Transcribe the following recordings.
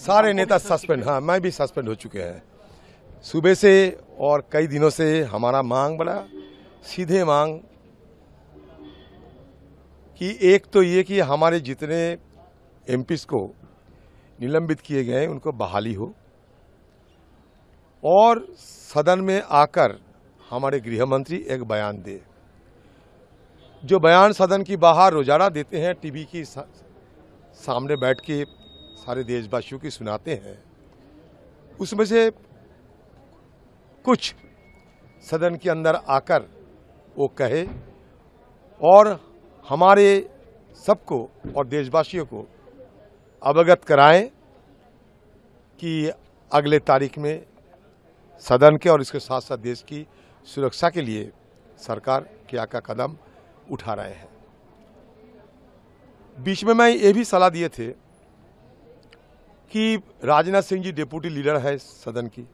सारे नेता सस्पेंड हाँ मैं भी सस्पेंड हो चुके हैं सुबह से और कई दिनों से हमारा मांग बड़ा सीधे मांग कि एक तो ये कि हमारे जितने एम को निलंबित किए गए उनको बहाली हो और सदन में आकर हमारे गृह मंत्री एक बयान दे जो बयान सदन की बाहर रोजाना देते हैं टीवी की सामने बैठ के सारे देशवासियों की सुनाते हैं उसमें से कुछ सदन के अंदर आकर वो कहे और हमारे सबको और देशवासियों को अवगत कराएं कि अगले तारीख में सदन के और इसके साथ साथ देश की सुरक्षा के लिए सरकार क्या क्या कदम उठा रहे हैं बीच में मैं ये भी सलाह दिए थे कि राजनाथ सिंह जी डिप्यूटी लीडर है सदन की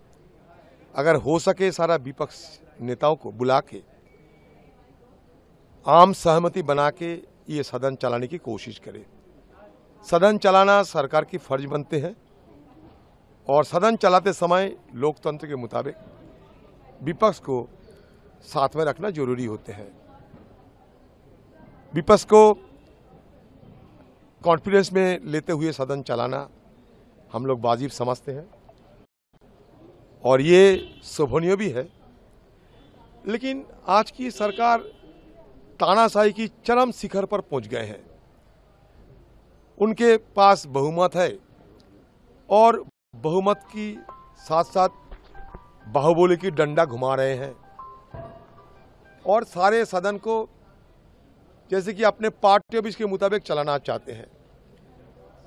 अगर हो सके सारा विपक्ष नेताओं को बुला के आम सहमति बना के ये सदन चलाने की कोशिश करें सदन चलाना सरकार की फर्ज बनते हैं और सदन चलाते समय लोकतंत्र के मुताबिक विपक्ष को साथ में रखना जरूरी होते हैं विपक्ष को कॉन्फिडेंस में लेते हुए सदन चलाना हम लोग वाजिब समझते हैं और ये शोभनीय भी है लेकिन आज की सरकार तानाशाही की चरम शिखर पर पहुंच गए हैं उनके पास बहुमत है और बहुमत की साथ साथ बाहुबली की डंडा घुमा रहे हैं और सारे सदन को जैसे कि अपने पार्टी ऑफिस के मुताबिक चलाना चाहते हैं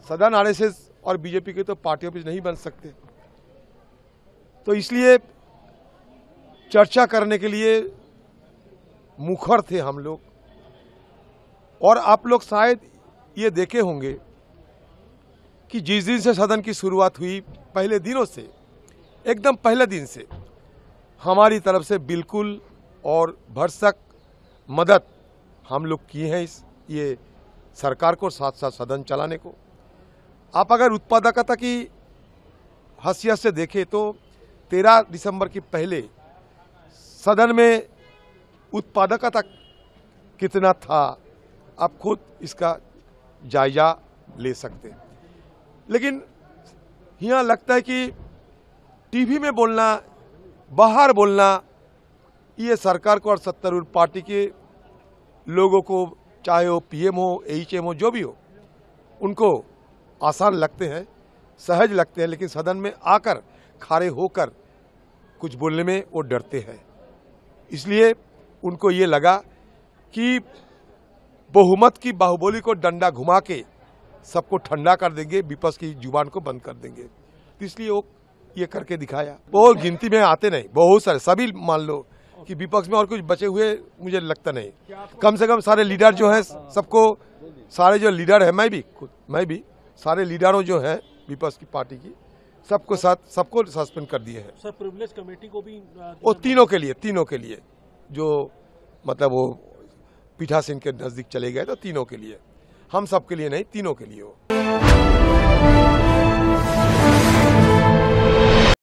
सदन आरएसएस और बीजेपी के तो पार्टी ऑफिस नहीं बन सकते तो इसलिए चर्चा करने के लिए मुखर थे हम लोग और आप लोग शायद ये देखे होंगे कि जिस दिन से सदन की शुरुआत हुई पहले दिनों से एकदम पहले दिन से हमारी तरफ से बिल्कुल और भरसक मदद हम लोग किए हैं इस ये सरकार को साथ साथ सदन चलाने को आप अगर उत्पादकता की हसियत से देखें तो 13 दिसंबर के पहले सदन में उत्पादकता कितना था आप खुद इसका जायजा ले सकते हैं लेकिन यहाँ लगता है कि टीवी में बोलना बाहर बोलना ये सरकार को और सत्तारूढ़ पार्टी के लोगों को चाहे वो पीएम हो एच हो जो भी हो उनको आसान लगते हैं सहज लगते हैं लेकिन सदन में आकर खारे होकर कुछ बोलने में वो डरते हैं इसलिए उनको ये लगा कि बहुमत की बाहुबली को डंडा घुमा के सबको ठंडा कर देंगे विपक्ष की जुबान को बंद कर देंगे तो इसलिए वो ये करके दिखाया बहुत गिनती में आते नहीं बहुत सारे सभी मान लो कि विपक्ष में और कुछ बचे हुए मुझे लगता नहीं कम से कम सारे लीडर जो हैं सबको सारे जो लीडर है मैं भी खुद मैं भी सारे लीडरों जो है पीपल्स की पार्टी की सबको साथ सबको सस्पेंड कर दिए हैं सर प्रिविलेज कमेटी को भी वो तीनों के लिए तीनों के लिए जो मतलब वो पीठासीन के नज़दीक चले गए तो तीनों के लिए हम सब के लिए नहीं तीनों के लिए वो